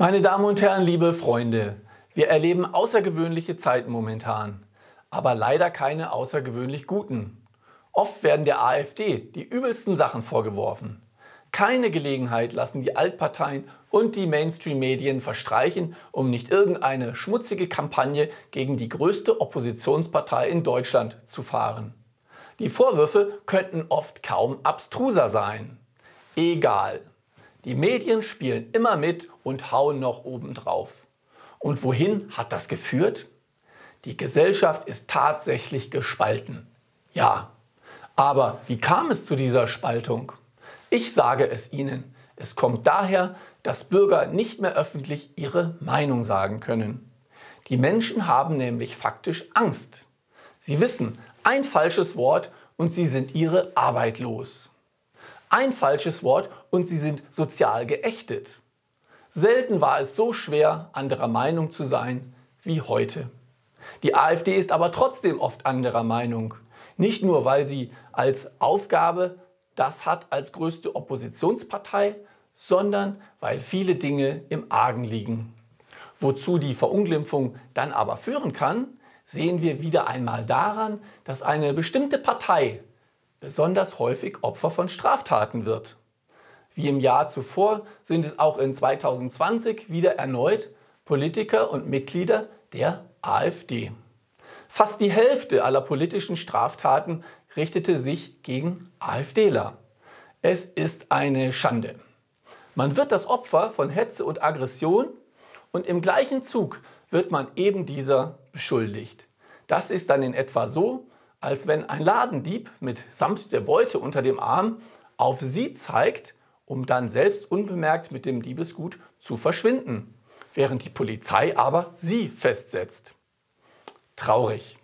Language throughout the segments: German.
Meine Damen und Herren, liebe Freunde, wir erleben außergewöhnliche Zeiten momentan, aber leider keine außergewöhnlich guten. Oft werden der AfD die übelsten Sachen vorgeworfen. Keine Gelegenheit lassen die Altparteien und die Mainstream-Medien verstreichen, um nicht irgendeine schmutzige Kampagne gegen die größte Oppositionspartei in Deutschland zu fahren. Die Vorwürfe könnten oft kaum abstruser sein. Egal. Die Medien spielen immer mit und hauen noch obendrauf. Und wohin hat das geführt? Die Gesellschaft ist tatsächlich gespalten. Ja. Aber wie kam es zu dieser Spaltung? Ich sage es Ihnen. Es kommt daher, dass Bürger nicht mehr öffentlich ihre Meinung sagen können. Die Menschen haben nämlich faktisch Angst. Sie wissen, ein falsches Wort und sie sind ihre Arbeit los. Ein falsches Wort und sie sind sozial geächtet. Selten war es so schwer, anderer Meinung zu sein wie heute. Die AfD ist aber trotzdem oft anderer Meinung. Nicht nur, weil sie als Aufgabe das hat als größte Oppositionspartei, sondern weil viele Dinge im Argen liegen. Wozu die Verunglimpfung dann aber führen kann, sehen wir wieder einmal daran, dass eine bestimmte Partei besonders häufig Opfer von Straftaten wird. Wie im Jahr zuvor sind es auch in 2020 wieder erneut Politiker und Mitglieder der AfD. Fast die Hälfte aller politischen Straftaten richtete sich gegen AfDler. Es ist eine Schande. Man wird das Opfer von Hetze und Aggression und im gleichen Zug wird man eben dieser beschuldigt. Das ist dann in etwa so, als wenn ein Ladendieb mit samt der Beute unter dem Arm auf sie zeigt, um dann selbst unbemerkt mit dem Diebesgut zu verschwinden, während die Polizei aber sie festsetzt. Traurig.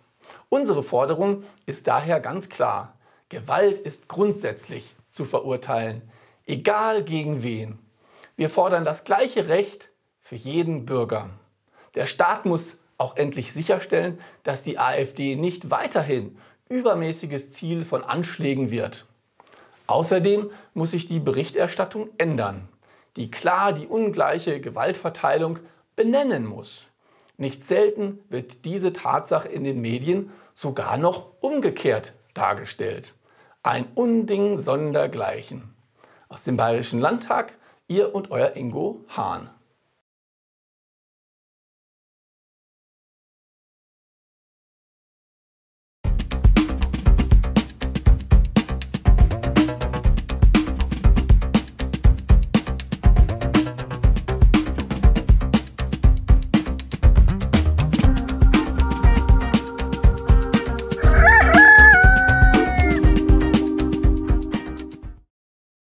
Unsere Forderung ist daher ganz klar. Gewalt ist grundsätzlich zu verurteilen, egal gegen wen. Wir fordern das gleiche Recht für jeden Bürger. Der Staat muss auch endlich sicherstellen, dass die AfD nicht weiterhin übermäßiges Ziel von Anschlägen wird. Außerdem muss sich die Berichterstattung ändern, die klar die ungleiche Gewaltverteilung benennen muss. Nicht selten wird diese Tatsache in den Medien sogar noch umgekehrt dargestellt. Ein Unding sondergleichen. Aus dem Bayerischen Landtag, ihr und euer Ingo Hahn.